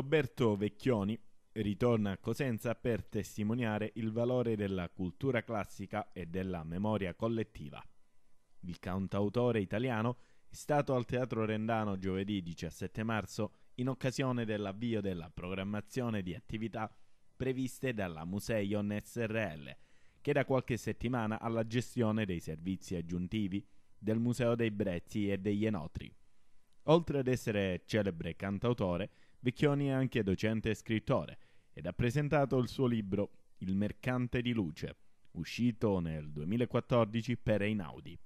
Roberto Vecchioni ritorna a Cosenza per testimoniare il valore della cultura classica e della memoria collettiva. Il cantautore italiano è stato al Teatro Rendano giovedì 17 marzo in occasione dell'avvio della programmazione di attività previste dalla Museion SRL, che da qualche settimana ha la gestione dei servizi aggiuntivi del Museo dei Brezzi e degli Enotri. Oltre ad essere celebre cantautore, Vecchioni è anche docente e scrittore ed ha presentato il suo libro Il mercante di luce, uscito nel 2014 per Einaudi.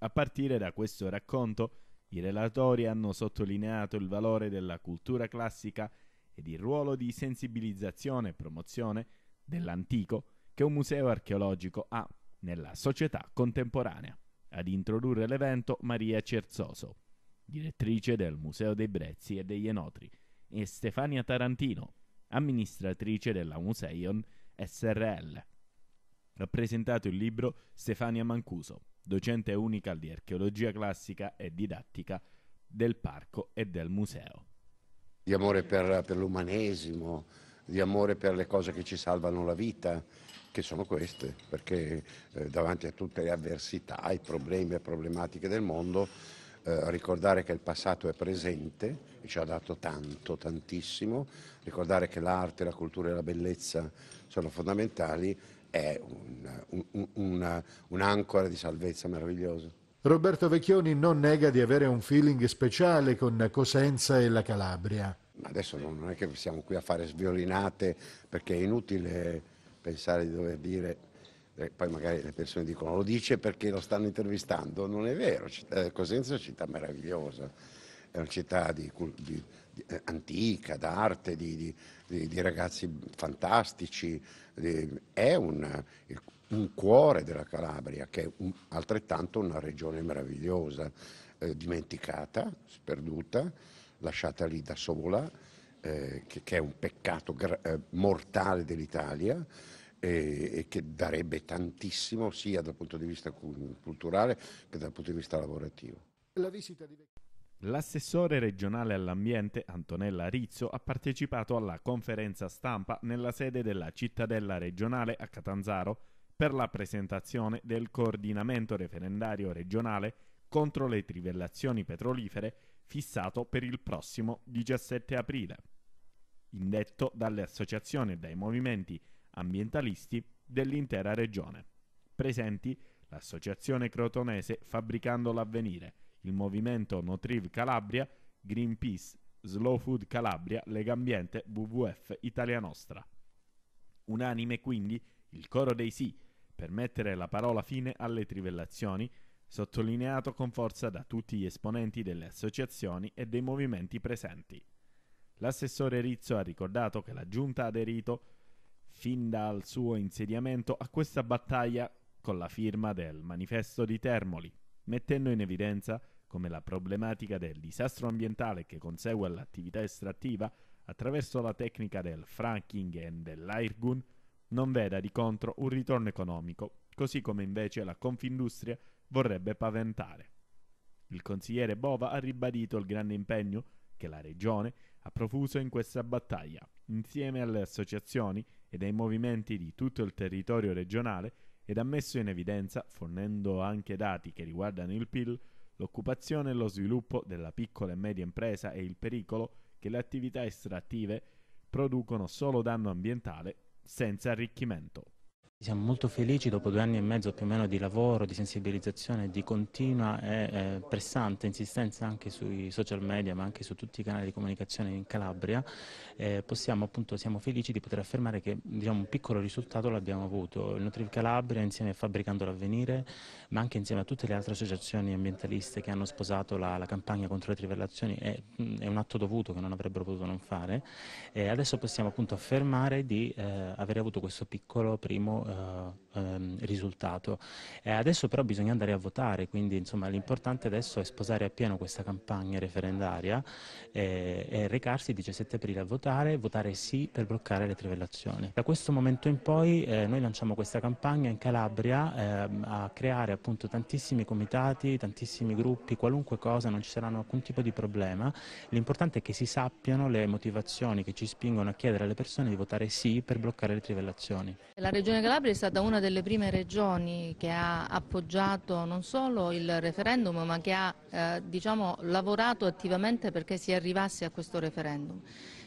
A partire da questo racconto, i relatori hanno sottolineato il valore della cultura classica ed il ruolo di sensibilizzazione e promozione dell'antico che un museo archeologico ha nella società contemporanea. Ad introdurre l'evento Maria Cerzoso, direttrice del Museo dei Brezzi e degli Enotri, e Stefania Tarantino, amministratrice della Museion SRL. Ha presentato il libro Stefania Mancuso, docente unica di archeologia classica e didattica del parco e del museo. Di amore per, per l'umanesimo, di amore per le cose che ci salvano la vita, che sono queste, perché eh, davanti a tutte le avversità, ai problemi e problematiche del mondo, eh, ricordare che il passato è presente e ci ha dato tanto, tantissimo, ricordare che l'arte, la cultura e la bellezza sono fondamentali è un'ancora un, un, di salvezza meravigliosa. Roberto Vecchioni non nega di avere un feeling speciale con Cosenza e la Calabria. Ma adesso non è che siamo qui a fare sviolinate perché è inutile pensare di dover dire eh, poi magari le persone dicono lo dice perché lo stanno intervistando, non è vero, città, eh, Cosenza è una città meravigliosa, è una città di, di, di, eh, antica, d'arte, di, ragazzi fantastici, è un, un, cuore della Calabria che è un, altrettanto una regione meravigliosa, eh, dimenticata, sperduta, lasciata lì da sola, eh, che, che, è un peccato eh, mortale dell'Italia e, che darebbe tantissimo sia dal punto di vista culturale che dal punto di vista lavorativo. La visita di... L'assessore regionale all'ambiente Antonella Rizzo ha partecipato alla conferenza stampa nella sede della cittadella regionale a Catanzaro per la presentazione del coordinamento referendario regionale contro le trivellazioni petrolifere fissato per il prossimo 17 aprile, indetto dalle associazioni e dai movimenti ambientalisti dell'intera regione. Presenti l'Associazione Crotonese Fabbricando l'Avvenire, il Movimento Notriv Calabria, Greenpeace, Slow Food Calabria, Legambiente, WWF Italia Nostra. Unanime quindi il coro dei sì per mettere la parola fine alle trivellazioni, sottolineato con forza da tutti gli esponenti delle associazioni e dei movimenti presenti. L'assessore Rizzo ha ricordato che la giunta ha aderito fin dal suo insediamento a questa battaglia con la firma del Manifesto di Termoli, mettendo in evidenza come la problematica del disastro ambientale che consegue all'attività estrattiva attraverso la tecnica del fracking e dell'airgun non veda di contro un ritorno economico, così come invece la Confindustria vorrebbe paventare. Il consigliere Bova ha ribadito il grande impegno che la Regione ha profuso in questa battaglia, insieme alle associazioni e dai movimenti di tutto il territorio regionale ed ha messo in evidenza, fornendo anche dati che riguardano il PIL, l'occupazione e lo sviluppo della piccola e media impresa e il pericolo che le attività estrattive producono solo danno ambientale senza arricchimento. Siamo molto felici dopo due anni e mezzo più o meno di lavoro, di sensibilizzazione, di continua e eh, pressante insistenza anche sui social media ma anche su tutti i canali di comunicazione in Calabria, eh, possiamo, appunto, siamo felici di poter affermare che diciamo, un piccolo risultato l'abbiamo avuto. Il Nutriv Calabria insieme a Fabbricando l'Avvenire ma anche insieme a tutte le altre associazioni ambientaliste che hanno sposato la, la campagna contro le trivellazioni è, è, un atto dovuto che non avrebbero potuto non fare. Eh, adesso possiamo appunto affermare di eh, avere avuto questo piccolo primo eh, uh, ehm, risultato. Eh, adesso però bisogna andare a votare, quindi insomma, l'importante adesso è sposare appieno questa campagna referendaria eh, e recarsi il 17 aprile a votare, votare sì per bloccare le trivellazioni. Da questo momento in poi eh, noi lanciamo questa campagna in Calabria ehm, a creare appunto tantissimi comitati, tantissimi gruppi, qualunque cosa, non ci saranno alcun tipo di problema. L'importante è che si sappiano le motivazioni che ci spingono a chiedere alle persone di votare sì per bloccare le trivellazioni. La Regione Calabria è stata una delle prime regioni che ha appoggiato non solo il referendum ma che ha eh, diciamo, lavorato attivamente perché si arrivasse a questo referendum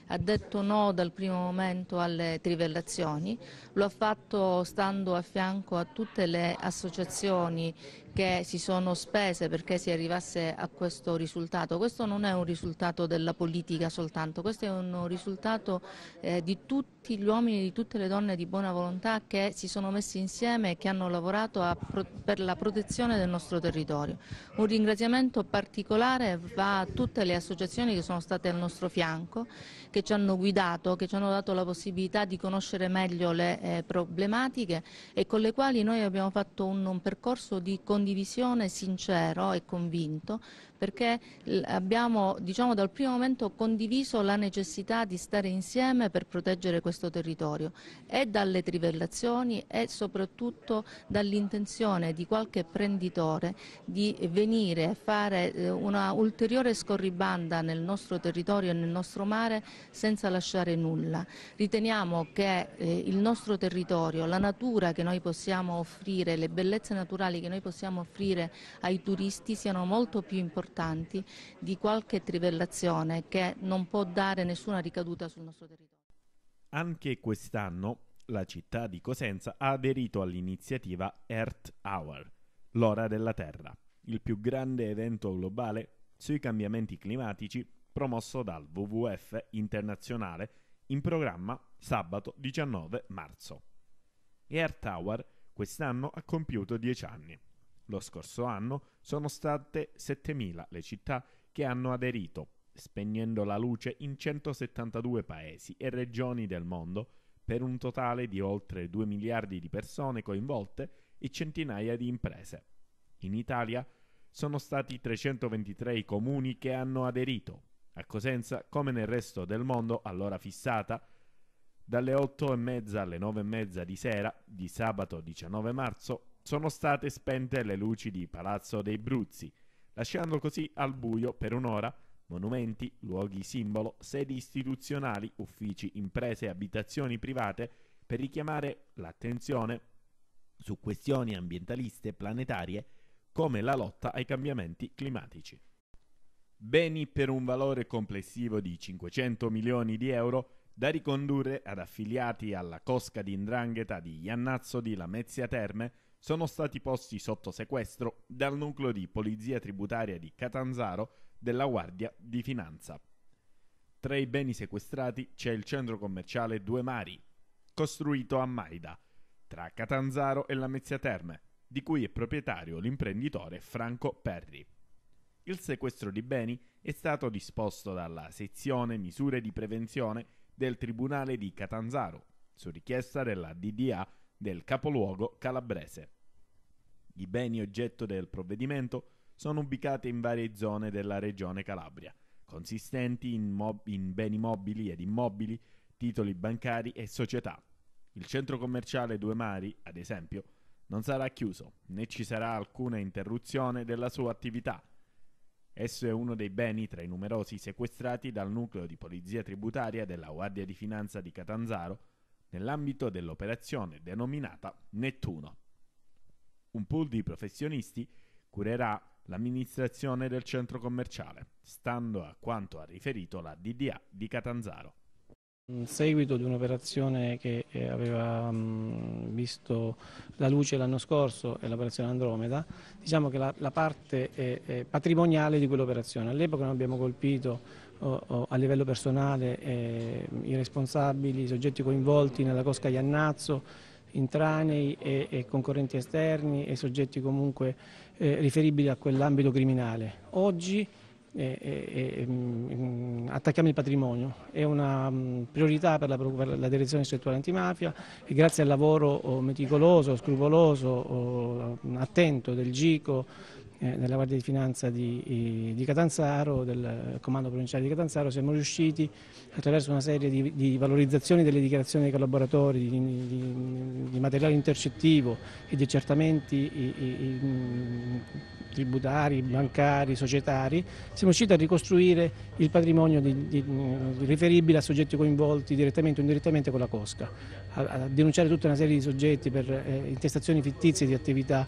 ha detto no dal primo momento alle trivellazioni, lo ha fatto stando a fianco a tutte le associazioni che si sono spese perché si arrivasse a questo risultato. Questo non è un risultato della politica soltanto, questo è un risultato eh, di tutti gli uomini, e di tutte le donne di buona volontà che si sono messi insieme e che hanno lavorato a, per la protezione del nostro territorio. Un ringraziamento particolare va a tutte le associazioni che sono state al nostro fianco, che ci hanno guidato, che ci hanno dato la possibilità di conoscere meglio le eh, problematiche e con le quali noi abbiamo fatto un, un percorso di condivisione condivisione sincero e convinto perché abbiamo diciamo, dal primo momento condiviso la necessità di stare insieme per proteggere questo territorio e dalle trivellazioni e soprattutto dall'intenzione di qualche prenditore di venire a fare eh, una ulteriore scorribanda nel nostro territorio e nel nostro mare senza lasciare nulla. Riteniamo che eh, il nostro territorio, la natura che noi possiamo offrire, le bellezze naturali che noi possiamo offrire ai turisti siano molto più importanti importanti di qualche trivellazione che non può dare nessuna ricaduta sul nostro territorio. Anche quest'anno la città di Cosenza ha aderito all'iniziativa Earth Hour, l'ora della Terra, il più grande evento globale sui cambiamenti climatici promosso dal WWF internazionale in programma sabato 19 marzo. Earth Hour quest'anno ha compiuto 10 anni. Lo scorso anno sono state 7.000 le città che hanno aderito, spegnendo la luce in 172 paesi e regioni del mondo, per un totale di oltre 2 miliardi di persone coinvolte e centinaia di imprese. In Italia sono stati 323 i comuni che hanno aderito. A Cosenza, come nel resto del mondo, allora fissata, dalle 8 e mezza alle 9 e mezza di sera di sabato 19 marzo sono state spente le luci di Palazzo dei Bruzzi, lasciando così al buio per un'ora monumenti, luoghi simbolo, sedi istituzionali, uffici, imprese e abitazioni private per richiamare l'attenzione su questioni ambientaliste planetarie come la lotta ai cambiamenti climatici. Beni per un valore complessivo di 500 milioni di euro da ricondurre ad affiliati alla cosca di Ndrangheta di Iannazzo di Lamezia Terme sono stati posti sotto sequestro dal nucleo di polizia tributaria di Catanzaro della Guardia di Finanza. Tra i beni sequestrati c'è il centro commerciale Due Mari, costruito a Maida, tra Catanzaro e Lamezia Terme, di cui è proprietario l'imprenditore Franco Perri. Il sequestro di beni è stato disposto dalla sezione misure di prevenzione del Tribunale di Catanzaro, su richiesta della DDA del capoluogo calabrese. I beni oggetto del provvedimento sono ubicati in varie zone della regione Calabria, consistenti in, mob- in beni mobili ed immobili, titoli bancari e società. Il centro commerciale Due Mari, ad esempio, non sarà chiuso, né ci sarà alcuna interruzione della sua attività. Esso è uno dei beni tra i numerosi sequestrati dal nucleo di polizia tributaria della Guardia di Finanza di Catanzaro nell'ambito dell'operazione denominata Nettuno. Un pool di professionisti curerà l'amministrazione del centro commerciale, stando a quanto ha riferito la DDA di Catanzaro. In seguito di un'operazione che eh, aveva mm, visto la luce l'anno scorso, è l'operazione Andromeda, diciamo che la, la parte è, eh, è eh, patrimoniale di quell'operazione. All'epoca noi abbiamo colpito o, oh, o, oh, a livello personale eh, i responsabili, i soggetti coinvolti nella Cosca Iannazzo intranei e, e concorrenti esterni e soggetti comunque eh, riferibili a quell'ambito criminale. Oggi eh, eh, eh mm, attacchiamo il patrimonio, è una mh, mm, priorità per la, per la, direzione strettuale antimafia e grazie al lavoro oh, meticoloso, scrupoloso, oh, attento del GICO, eh, della Guardia di Finanza di, eh, di, Catanzaro, del Comando Provinciale di Catanzaro, siamo riusciti attraverso una serie di, di valorizzazioni delle dichiarazioni dei collaboratori, di, di materiale intercettivo e di accertamenti i, i, tributari, bancari, societari, siamo riusciti a ricostruire il patrimonio riferibile a soggetti coinvolti direttamente o indirettamente con la Cosca, a, a denunciare tutta una serie di soggetti per eh, intestazioni fittizie di attività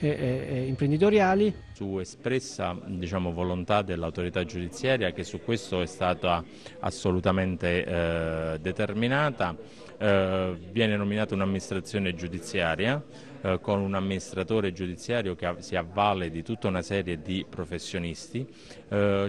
eh, eh, eh, imprenditoriali. Su espressa diciamo, volontà dell'autorità giudiziaria che su questo è stata assolutamente eh, determinata, eh, viene nominata un'amministrazione giudiziaria eh, con un amministratore giudiziario che si avvale di tutta una serie di professionisti,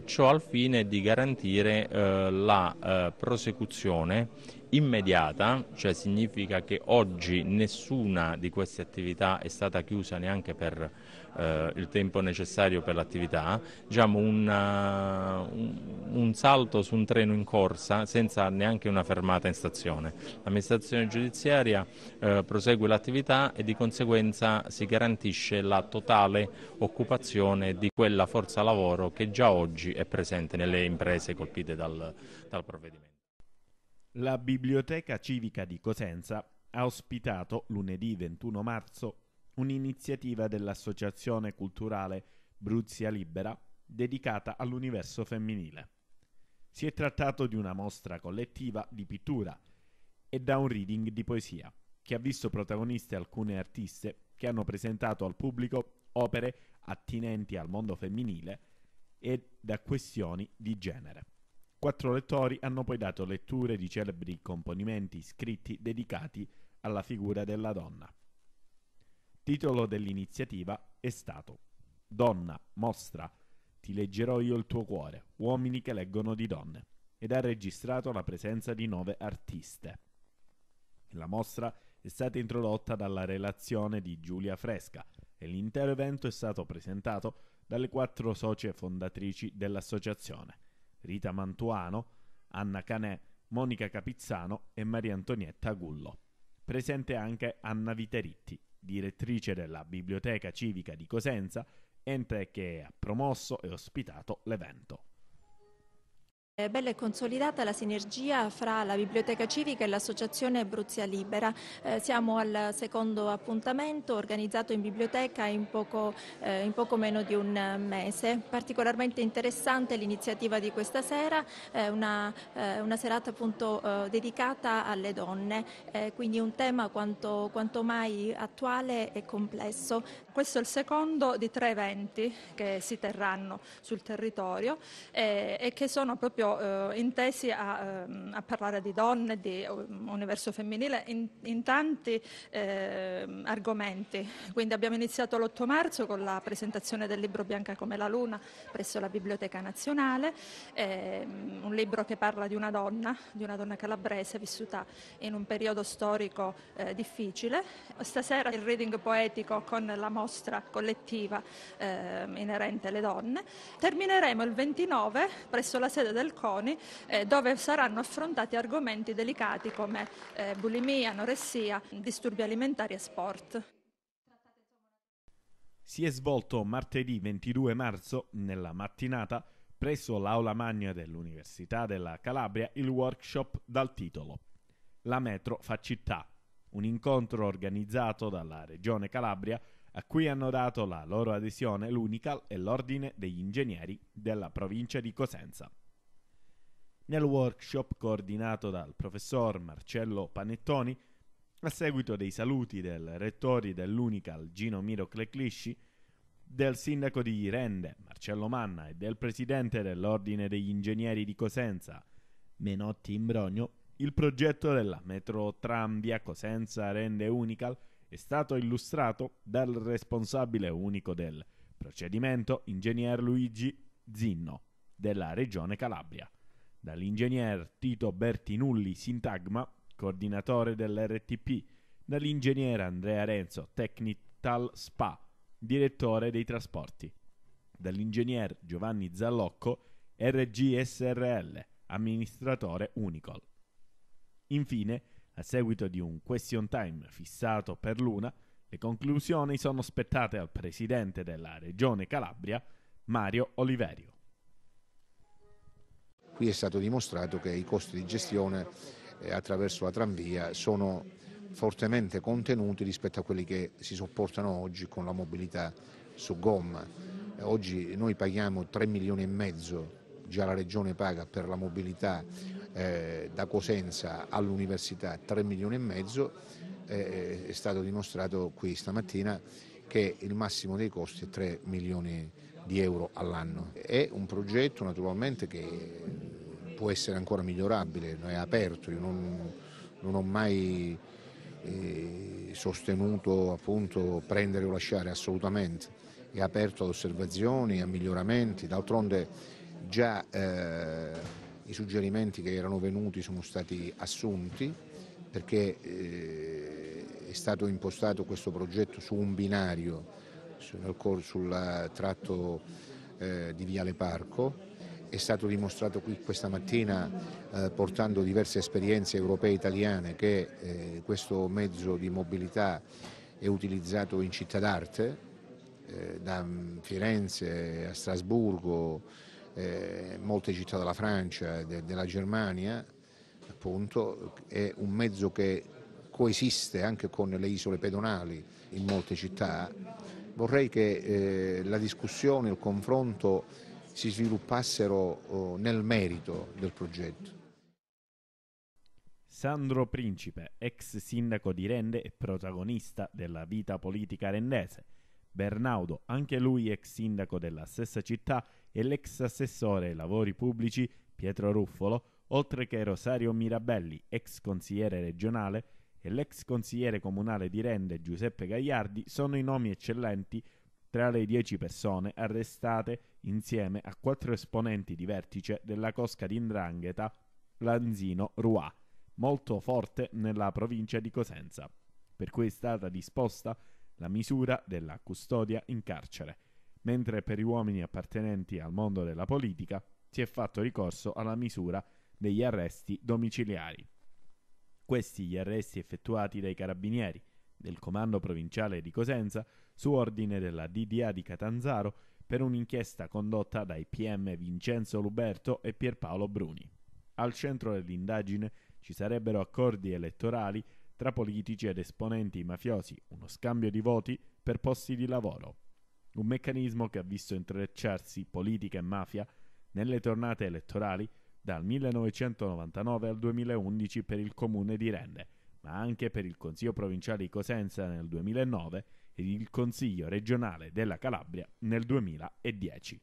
ciò al fine di garantire la prosecuzione immediata, cioè significa che oggi nessuna di queste attività è stata chiusa neanche per eh, il tempo necessario per l'attività, diciamo una, eh, un, un, salto su un treno in corsa senza neanche una fermata in stazione. L'amministrazione giudiziaria eh, prosegue l'attività e di conseguenza si garantisce la totale occupazione di quella forza lavoro che già oggi è presente nelle imprese colpite dal, dal provvedimento. La Biblioteca Civica di Cosenza ha ospitato lunedì 21 marzo un'iniziativa dell'Associazione Culturale Bruzia Libera dedicata all'universo femminile. Si è trattato di una mostra collettiva di pittura e da un reading di poesia, che ha visto protagoniste alcune artiste che hanno presentato al pubblico opere attinenti al mondo femminile e da questioni di genere. Quattro lettori hanno poi dato letture di celebri componimenti scritti dedicati alla figura della donna. Titolo dell'iniziativa è stato Donna, mostra, ti leggerò io il tuo cuore, uomini che leggono di donne, ed ha registrato la presenza di nove artiste. La mostra è stata introdotta dalla relazione di Giulia Fresca e l'intero evento è stato presentato dalle quattro socie fondatrici dell'associazione. Rita Mantuano, Anna Canè, Monica Capizzano e Maria Antonietta Gullo. Presente anche Anna Viteritti, direttrice della Biblioteca Civica di Cosenza, ente che ha promosso e ospitato l'evento. È eh, bella e consolidata la sinergia fra la Biblioteca Civica e l'Associazione Bruzia Libera. Eh, siamo al secondo appuntamento organizzato in biblioteca in poco, eh, in poco meno di un mese. Particolarmente interessante l'iniziativa di questa sera, eh, una, eh, una, serata appunto eh, dedicata alle donne, quindi un tema quanto, quanto mai attuale e complesso questo è il secondo di tre eventi che si terranno sul territorio e, eh, e che sono proprio eh, intesi a, ehm, a, parlare di donne, di um, universo femminile in, in tanti eh, argomenti. Quindi abbiamo iniziato l'8 marzo con la presentazione del libro Bianca come la Luna presso la Biblioteca Nazionale, eh, un libro che parla di una donna, di una donna calabrese vissuta in un periodo storico eh, difficile. Stasera il reading poetico con la mostra mostra collettiva eh, inerente alle donne. Termineremo il 29 presso la sede del CONI eh, dove saranno affrontati argomenti delicati come eh, bulimia, anoressia, disturbi alimentari e sport. Si è svolto martedì 22 marzo nella mattinata presso l'aula magna dell'Università della Calabria il workshop dal titolo La metro fa città, un incontro organizzato dalla Regione Calabria a cui hanno dato la loro adesione l'Unical e l'Ordine degli Ingegneri della provincia di Cosenza. Nel workshop coordinato dal professor Marcello Panettoni, a seguito dei saluti del rettore dell'Unical Gino Miro Cleclisci, del sindaco di Rende Marcello Manna e del presidente dell'Ordine degli Ingegneri di Cosenza Menotti Imbrogno, il progetto della metro tram via Cosenza Rende Unical è stato illustrato dal responsabile unico del procedimento, ingegner Luigi Zinno, della Regione Calabria, dall'ingegner Tito Bertinulli Sintagma, coordinatore dell'RTP, dall'ingegner Andrea Renzo, Technical SPA, direttore dei trasporti, dall'ingegner Giovanni Zallocco, RGSRL, amministratore Unicol. Infine, a seguito di un question time fissato per l'una, le conclusioni sono spettate al presidente della Regione Calabria, Mario Oliverio. Qui è stato dimostrato che i costi di gestione eh, attraverso la tranvia sono fortemente contenuti rispetto a quelli che si sopportano oggi con la mobilità su gomma. Eh, oggi noi paghiamo 3 milioni e mezzo, già la Regione paga per la mobilità eh, da Cosenza all'università 3 milioni e mezzo, eh, eh, è stato dimostrato qui stamattina che il massimo dei costi è 3 milioni di euro all'anno. È un progetto naturalmente che può essere ancora migliorabile, è aperto, io non, non ho mai eh, sostenuto appunto prendere o lasciare assolutamente, è aperto ad osservazioni, a miglioramenti, d'altronde già eh, i suggerimenti che erano venuti sono stati assunti perché eh, è stato impostato questo progetto su un binario sul, sul tratto eh, di Viale Parco, è stato dimostrato qui questa mattina eh, portando diverse esperienze europee e italiane che eh, questo mezzo di mobilità è utilizzato in città d'arte, eh, da mm, Firenze a Strasburgo, eh, molte città della Francia, de, della Germania, appunto, è un mezzo che coesiste anche con le isole pedonali in molte città. Vorrei che eh, la discussione, il confronto si sviluppassero oh, nel merito del progetto. Sandro Principe, ex sindaco di Rende e protagonista della vita politica rendese. Bernardo, anche lui ex sindaco della stessa città, e l'ex assessore ai lavori pubblici Pietro Ruffolo, oltre che Rosario Mirabelli, ex consigliere regionale, e l'ex consigliere comunale di Rende Giuseppe Gagliardi sono i nomi eccellenti tra le dieci persone arrestate insieme a quattro esponenti di vertice della cosca di Indrangheta Lanzino Ruà, molto forte nella provincia di Cosenza, per cui è stata disposta la misura della custodia in carcere mentre per gli uomini appartenenti al mondo della politica si è fatto ricorso alla misura degli arresti domiciliari. Questi gli arresti effettuati dai carabinieri del Comando Provinciale di Cosenza su ordine della DDA di Catanzaro per un'inchiesta condotta dai PM Vincenzo Luberto e Pierpaolo Bruni. Al centro dell'indagine ci sarebbero accordi elettorali tra politici ed esponenti mafiosi, uno scambio di voti per posti di lavoro, un meccanismo che ha visto intrecciarsi politica e mafia nelle tornate elettorali dal 1999 al 2011 per il comune di Rende, ma anche per il Consiglio provinciale di Cosenza nel 2009 ed il Consiglio regionale della Calabria nel 2010.